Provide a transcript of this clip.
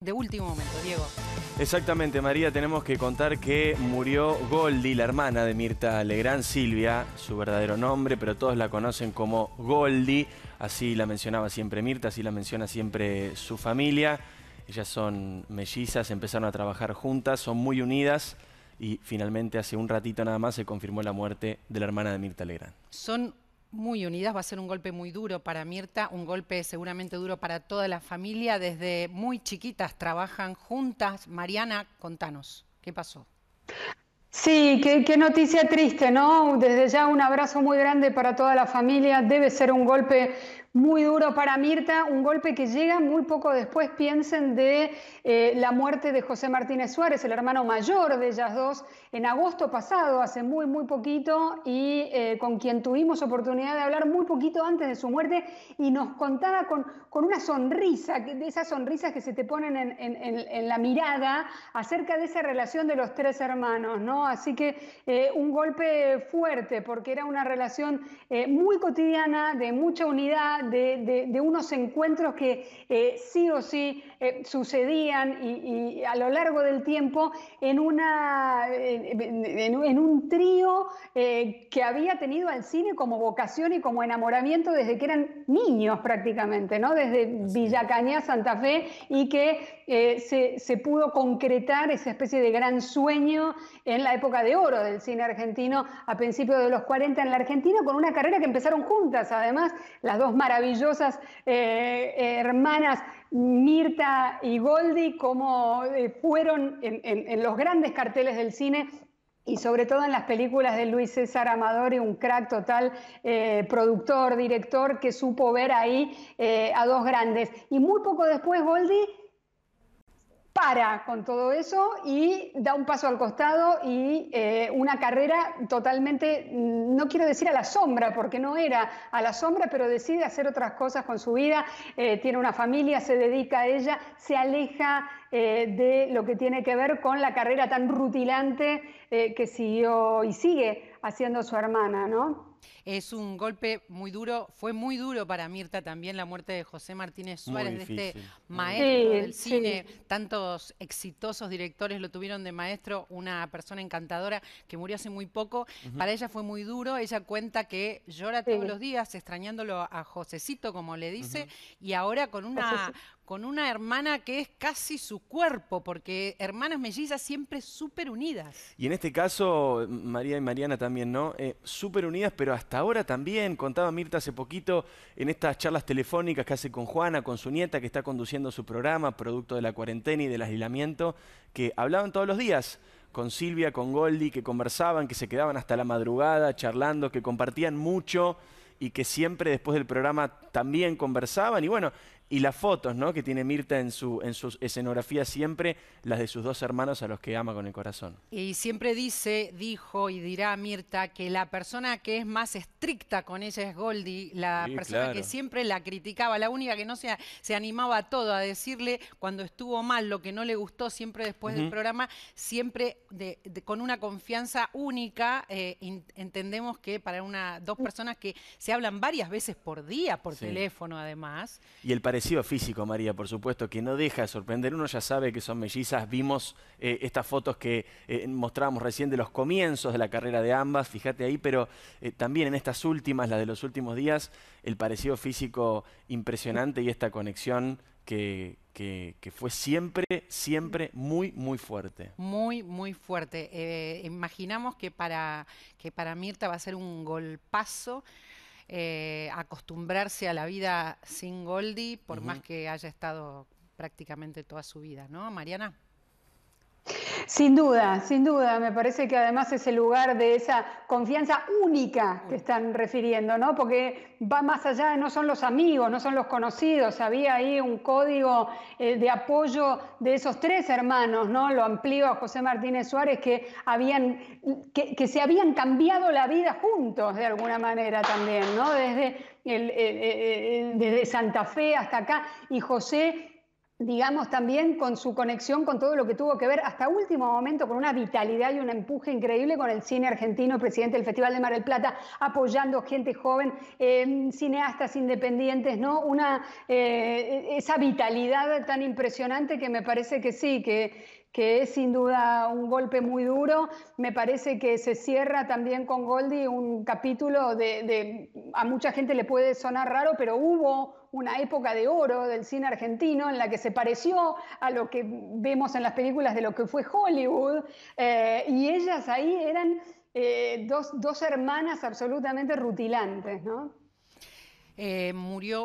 de último momento, Diego. Exactamente, María, tenemos que contar que murió Goldi, la hermana de Mirta Legrand, Silvia, su verdadero nombre, pero todos la conocen como Goldi, así la mencionaba siempre Mirta, así la menciona siempre su familia. Ellas son mellizas, empezaron a trabajar juntas, son muy unidas y finalmente hace un ratito nada más se confirmó la muerte de la hermana de Mirta Legrand. Son muy unidas. Va a ser un golpe muy duro para Mirta, un golpe seguramente duro para toda la familia. Desde muy chiquitas trabajan juntas. Mariana, contanos, ¿qué pasó? Sí, qué, noticia triste, ¿no? Desde ya un abrazo muy grande para toda la familia. Debe ser un golpe muy duro para Mirta, un golpe que llega muy poco después, piensen, de eh, la muerte de José Martínez Suárez, el hermano mayor de ellas dos, en agosto pasado, hace muy, muy poquito, y eh, con quien tuvimos oportunidad de hablar muy poquito antes de su muerte, y nos contaba con, con una sonrisa, de esas sonrisas que se te ponen en, la mirada acerca de esa relación de los tres hermanos, ¿no? Así que eh, un golpe fuerte, porque era una relación muy cotidiana, de mucha unidad, de, unos encuentros que eh, sí o sí eh, sucedían y, a lo largo del tiempo en, una, en, un trío eh, que había tenido al cine como vocación y como enamoramiento desde que eran niños prácticamente, ¿no? desde Villacañá, Santa Fe, y que se, pudo concretar esa especie de gran sueño en la época de oro del cine argentino a principios de los 40 en la Argentina, con una carrera que empezaron juntas, además, las dos maravillas maravillosas eh, eh, hermanas Mirta y Goldi, como eh, fueron en, los grandes carteles del cine y sobre todo en las películas de Luis César y un crack total, productor, director, que supo ver ahí a dos grandes. Y muy poco después, Goldi para con todo eso y da un paso al costado y eh, una carrera totalmente, no quiero decir a la sombra, porque no era a la sombra, pero decide hacer otras cosas con su vida, eh, tiene una familia, se dedica a ella, se aleja eh, de lo que tiene que ver con la carrera tan rutilante que siguió y sigue haciendo su hermana, ¿no? Es un golpe muy duro, fue muy duro para Mirta también la muerte de José Martínez Suárez, de este maestro del cine. Tantos exitosos directores lo tuvieron de maestro, una persona encantadora que murió hace muy poco. Para ella fue muy duro, ella cuenta que llora todos los días extrañándolo a Josecito, como le dice, y ahora con una, con una hermana que es casi su cuerpo, porque hermanas mellizas siempre súper unidas. Y en este caso, María y Mariana también, ¿no? Eh, súper unidas, pero hasta ahora también, contaba Mirta hace poquito, en estas charlas telefónicas que hace con Juana, con su nieta, que está conduciendo su programa, producto de la cuarentena y del aislamiento, que hablaban todos los días con Silvia, con Goldi, que conversaban, que se quedaban hasta la madrugada charlando, que compartían mucho y que siempre después del programa también conversaban. Y bueno, y las fotos ¿no? que tiene Mirta en su, en su escenografía siempre, las de sus dos hermanos a los que ama con el corazón. Y siempre dice, dijo y dirá Mirta que la persona que es más estricta con ella es Goldie, la persona que siempre la criticaba, la única que no se, se animaba a todo, a decirle cuando estuvo mal lo que no le gustó, siempre después del programa, siempre con una confianza única, eh, entendemos que para una, dos personas que se hablan varias veces por día, por teléfono además. Y el parecido físico, María, por supuesto, que no deja de sorprender. Uno ya sabe que son mellizas. Vimos eh, estas fotos que mostramos eh, mostrábamos recién de los comienzos de la carrera de ambas, fíjate ahí, pero eh, también en estas últimas, las de los últimos días, el parecido físico impresionante y esta conexión que, fue siempre, siempre muy, muy fuerte. Muy, muy fuerte. imaginamos que para, que para Mirta va a ser un golpazo eh, acostumbrarse a la vida sin Goldie, por más que haya estado prácticamente toda su vida, ¿no, Mariana? Sin duda, sin duda, me parece que además es el lugar de esa confianza única que mm. están refiriendo, ¿no? Porque va más allá, no son los amigos, no son los conocidos, había ahí un código eh, de apoyo de esos tres hermanos, ¿no? Lo amplío a José Martínez Suárez, que, habían, que, se habían cambiado la vida juntos de alguna manera también, ¿no? Desde, eh, eh, desde Santa Fe hasta acá, y José digamos, también con su conexión con todo lo que tuvo que ver hasta último momento con una vitalidad y un empuje increíble con el cine argentino, presidente del Festival de Mar del Plata, apoyando gente joven, em, cineastas independientes, ¿no? Una, eh, esa vitalidad tan impresionante que me parece que sí, que, que es sin duda un golpe muy duro. Me parece que se cierra también con Goldi un capítulo de, a mucha gente le puede sonar raro, pero hubo una época de oro del cine argentino en la que se pareció a lo que vemos en las películas de lo que fue Hollywood, eh, y ellas ahí eran eh, dos, hermanas absolutamente rutilantes, ¿no? Eh, murió